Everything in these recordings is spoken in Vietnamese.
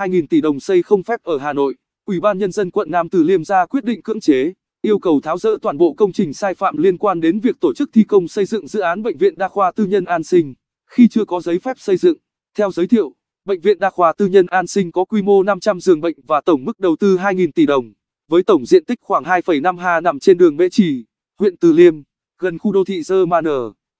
2.000 tỷ đồng xây không phép ở Hà Nội, Ủy ban Nhân dân quận Nam Từ Liêm ra quyết định cưỡng chế, yêu cầu tháo rỡ toàn bộ công trình sai phạm liên quan đến việc tổ chức thi công xây dựng dự án Bệnh viện Đa khoa Tư nhân An Sinh, khi chưa có giấy phép xây dựng. Theo giới thiệu, Bệnh viện Đa khoa Tư nhân An Sinh có quy mô 500 giường bệnh và tổng mức đầu tư 2.000 tỷ đồng, với tổng diện tích khoảng 2,5 ha nằm trên đường Mễ Trì, huyện Từ Liêm, gần khu đô thị Germaner.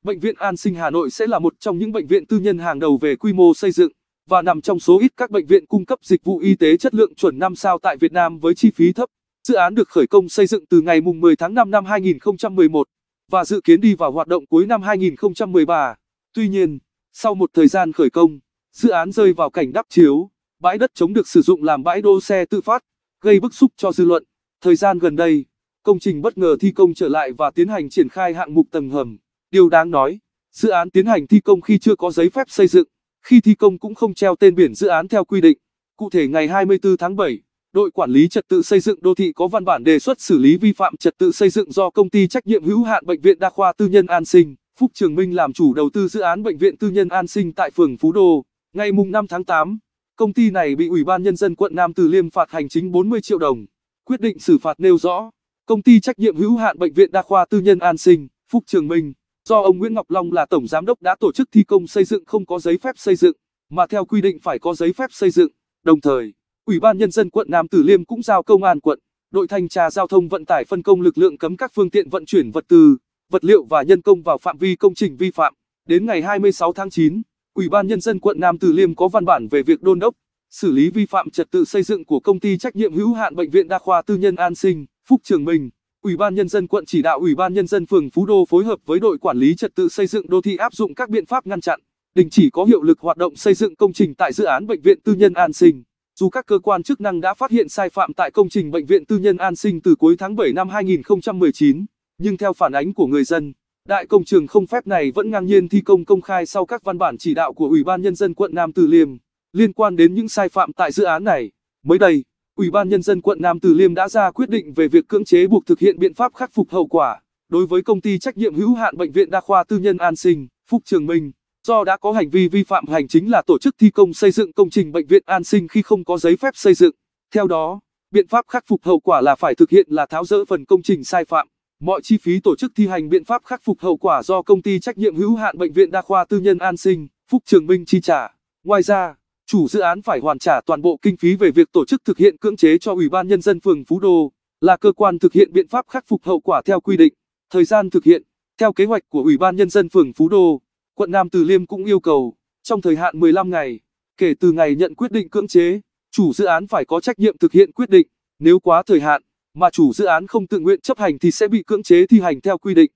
Bệnh viện An Sinh Hà Nội sẽ là một trong những bệnh viện tư nhân hàng đầu về quy mô xây dựng và nằm trong số ít các bệnh viện cung cấp dịch vụ y tế chất lượng chuẩn 5 sao tại Việt Nam với chi phí thấp. Dự án được khởi công xây dựng từ ngày 10 tháng 5 năm 2011 và dự kiến đi vào hoạt động cuối năm 2013. Tuy nhiên, sau một thời gian khởi công, dự án rơi vào cảnh đắp chiếu, bãi đất chống được sử dụng làm bãi đỗ xe tự phát, gây bức xúc cho dư luận. Thời gian gần đây, công trình bất ngờ thi công trở lại và tiến hành triển khai hạng mục tầng hầm. Điều đáng nói, dự án tiến hành thi công khi chưa có giấy phép xây dựng. Khi thi công cũng không treo tên biển dự án theo quy định. Cụ thể ngày 24 tháng 7, đội quản lý trật tự xây dựng đô thị có văn bản đề xuất xử lý vi phạm trật tự xây dựng do công ty trách nhiệm hữu hạn bệnh viện đa khoa tư nhân An Sinh, Phúc Trường Minh làm chủ đầu tư dự án bệnh viện tư nhân An Sinh tại phường Phú Đô. Ngày mùng 5 tháng 8, công ty này bị Ủy ban nhân dân quận Nam Từ Liêm phạt hành chính 40 triệu đồng. Quyết định xử phạt nêu rõ, công ty trách nhiệm hữu hạn bệnh viện đa khoa tư nhân An Sinh, Phúc Trường Minh do ông Nguyễn Ngọc Long là tổng giám đốc đã tổ chức thi công xây dựng không có giấy phép xây dựng, mà theo quy định phải có giấy phép xây dựng. Đồng thời, Ủy ban nhân dân quận Nam Từ Liêm cũng giao công an quận, đội thanh tra giao thông vận tải phân công lực lượng cấm các phương tiện vận chuyển vật tư, vật liệu và nhân công vào phạm vi công trình vi phạm. Đến ngày 26 tháng 9, Ủy ban nhân dân quận Nam Từ Liêm có văn bản về việc đôn đốc, xử lý vi phạm trật tự xây dựng của công ty trách nhiệm hữu hạn bệnh viện đa khoa tư nhân An Sinh, Phúc Trường Minh. Ủy ban nhân dân quận chỉ đạo Ủy ban nhân dân phường Phú Đô phối hợp với đội quản lý trật tự xây dựng đô thị áp dụng các biện pháp ngăn chặn, đình chỉ có hiệu lực hoạt động xây dựng công trình tại dự án bệnh viện tư nhân An Sinh. Dù các cơ quan chức năng đã phát hiện sai phạm tại công trình bệnh viện tư nhân An Sinh từ cuối tháng 7 năm 2019, nhưng theo phản ánh của người dân, đại công trường không phép này vẫn ngang nhiên thi công công khai sau các văn bản chỉ đạo của Ủy ban nhân dân quận Nam Từ Liêm liên quan đến những sai phạm tại dự án này. Mới đây Ủy ban Nhân dân quận Nam Từ Liêm đã ra quyết định về việc cưỡng chế buộc thực hiện biện pháp khắc phục hậu quả đối với công ty trách nhiệm hữu hạn Bệnh viện Đa khoa Tư nhân An Sinh, Phúc Trường Minh, do đã có hành vi vi phạm hành chính là tổ chức thi công xây dựng công trình Bệnh viện An Sinh khi không có giấy phép xây dựng. Theo đó, biện pháp khắc phục hậu quả là phải thực hiện là tháo dỡ phần công trình sai phạm. Mọi chi phí tổ chức thi hành biện pháp khắc phục hậu quả do công ty trách nhiệm hữu hạn Bệnh viện Đa khoa Tư nhân An Sinh, Phúc Trường Minh chi trả. Ngoài ra, chủ dự án phải hoàn trả toàn bộ kinh phí về việc tổ chức thực hiện cưỡng chế cho Ủy ban Nhân dân phường Phú Đô, là cơ quan thực hiện biện pháp khắc phục hậu quả theo quy định. Thời gian thực hiện, theo kế hoạch của Ủy ban Nhân dân phường Phú Đô, quận Nam Từ Liêm cũng yêu cầu, trong thời hạn 15 ngày, kể từ ngày nhận quyết định cưỡng chế, chủ dự án phải có trách nhiệm thực hiện quyết định, nếu quá thời hạn, mà chủ dự án không tự nguyện chấp hành thì sẽ bị cưỡng chế thi hành theo quy định.